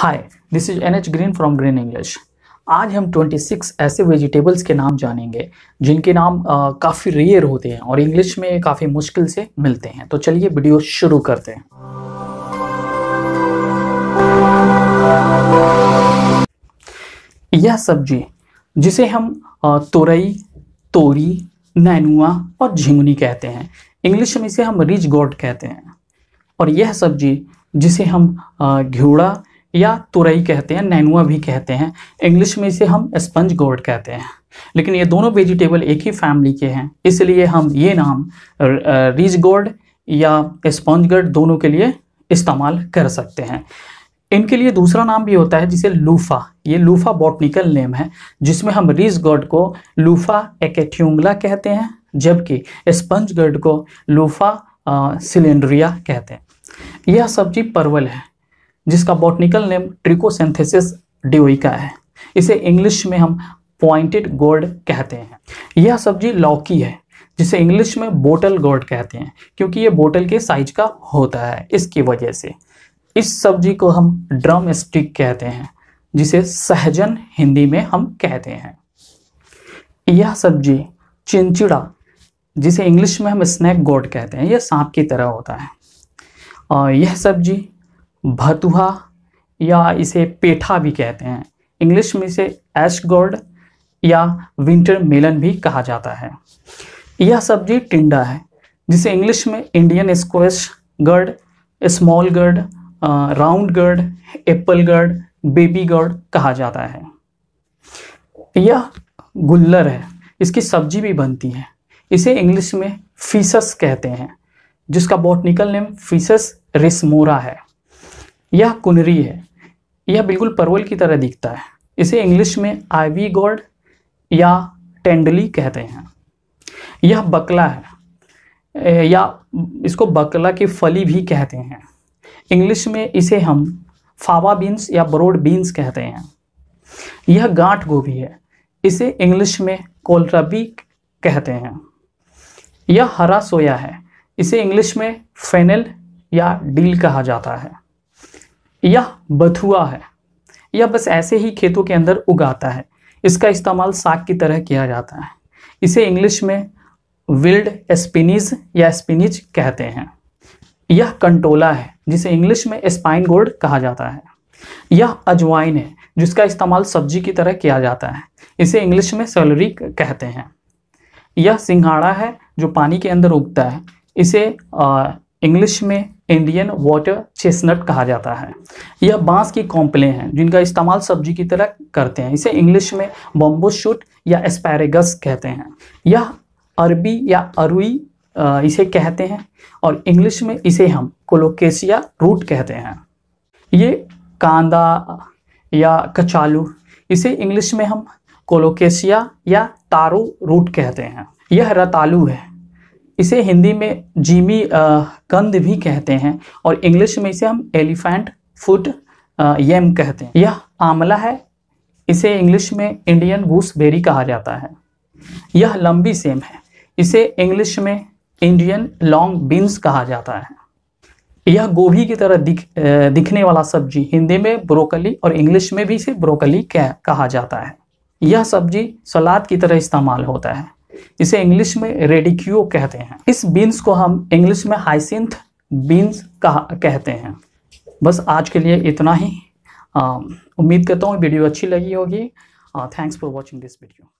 hi this is N H green from green English आज हम 26 ऐसे वेजिटेबल्स के नाम जानेंगे जिनके नाम काफ़ी रेयर होते हैं और इंग्लिश में काफ़ी मुश्किल से मिलते हैं तो चलिए वीडियो शुरू करते हैं यह सब्जी जिसे हम तोरई तोरी नैनुआ और झिंगनी कहते हैं इंग्लिश में इसे हम रिच गॉड कहते हैं और यह सब्जी जिसे हम घ्यूड़ा या तुरई कहते हैं नैनुआ भी कहते हैं इंग्लिश में इसे हम स्पंज गोर्ड कहते हैं लेकिन ये दोनों वेजिटेबल एक ही फैमिली के हैं इसलिए हम ये नाम रिज गोर्ड या स्पंज गर्ड दोनों के लिए इस्तेमाल कर सकते हैं इनके लिए दूसरा नाम भी होता है जिसे लूफा ये लूफा बॉटनिकल नेम है जिसमें हम रिज गोड को लूफा एकेथ्यूंगला कहते हैं जबकि स्पंज गर्ड को लूफा सिलेंड्रिया कहते हैं यह सब्जी परवल है जिसका बॉटनिकल नेम ट्रिकोसेंथेसिस डिओइका है इसे इंग्लिश में हम पॉइंटेड गोल्ड कहते हैं यह सब्जी लौकी है जिसे इंग्लिश में बोटल गोल्ड कहते हैं क्योंकि यह बोटल के साइज का होता है इसकी वजह से इस सब्जी को हम ड्रम स्टिक कहते हैं जिसे सहजन हिंदी में हम कहते हैं यह सब्जी चिंचिड़ा जिसे इंग्लिश में हम स्नैक गोड कहते हैं यह सांप की तरह होता है और यह सब्जी भतुहा या इसे पेठा भी कहते हैं इंग्लिश में इसे एश गोर्ड या विंटर मेलन भी कहा जाता है यह सब्जी टिंडा है जिसे इंग्लिश में Indian squash gourd small gourd round gourd apple gourd baby gourd कहा जाता है यह गुल्लर है इसकी सब्जी भी बनती है इसे इंग्लिश में फीसस कहते हैं जिसका बॉटनिकल नेम फीसस रिसमोरा है यह कुनरी है यह बिल्कुल परवल की तरह दिखता है इसे इंग्लिश में आईवी गॉड या टेंडली कहते हैं यह बकला है या इसको बकला की फली भी कहते हैं इंग्लिश में इसे हम फावा बीन्स या ब्रोड बीन्स कहते हैं यह गांठ गोभी है इसे इंग्लिश में कोलरबी कहते हैं यह हरा सोया है इसे इंग्लिश में फेनल या डील कहा जाता है यह बथुआ है यह बस ऐसे ही खेतों के अंदर उगाता है इसका इस्तेमाल साग की तरह किया जाता है इसे इंग्लिश में विल्ड स्पिनिज या स्पिनिज कहते हैं यह कंटोला है जिसे इंग्लिश में स्पाइन गोल्ड कहा जाता है यह अजवाइन है जिसका इस्तेमाल सब्जी की तरह किया जाता है इसे इंग्लिश में सैलरी कहते हैं यह सिंघाड़ा है जो पानी के अंदर उगता है इसे इंग्लिश में इंडियन वाटर चेस्नट कहा जाता है यह बांस की कॉम्पले हैं जिनका इस्तेमाल सब्जी की तरह करते हैं इसे इंग्लिश में बम्बू शूट या एस्पैरेगस कहते हैं यह अरबी या अरुई इसे कहते हैं और इंग्लिश में इसे हम कोलोकेसिया रूट कहते हैं ये कांदा या कचालू इसे इंग्लिश में हम कोलोकेसिया या तारू रूट कहते हैं यह रतालू है इसे हिंदी में जीमी कंद भी कहते हैं और इंग्लिश में इसे हम एलिफेंट फुट यम कहते हैं यह आमला है इसे इंग्लिश में इंडियन बेरी कहा जाता है यह लंबी सेम है इसे इंग्लिश में इंडियन लॉन्ग बीन्स कहा जाता है यह गोभी की तरह दिख दिखने वाला सब्जी हिंदी में ब्रोकली और इंग्लिश में भी इसे ब्रोकली कहा जाता है यह सब्जी सलाद की तरह इस्तेमाल होता है इसे इंग्लिश में रेडिक्यू कहते हैं इस बीन्स को हम इंग्लिश में हाइसिंथ बीन्स कहते हैं बस आज के लिए इतना ही उम्मीद करता हूँ वीडियो अच्छी लगी होगी thanks for watching this video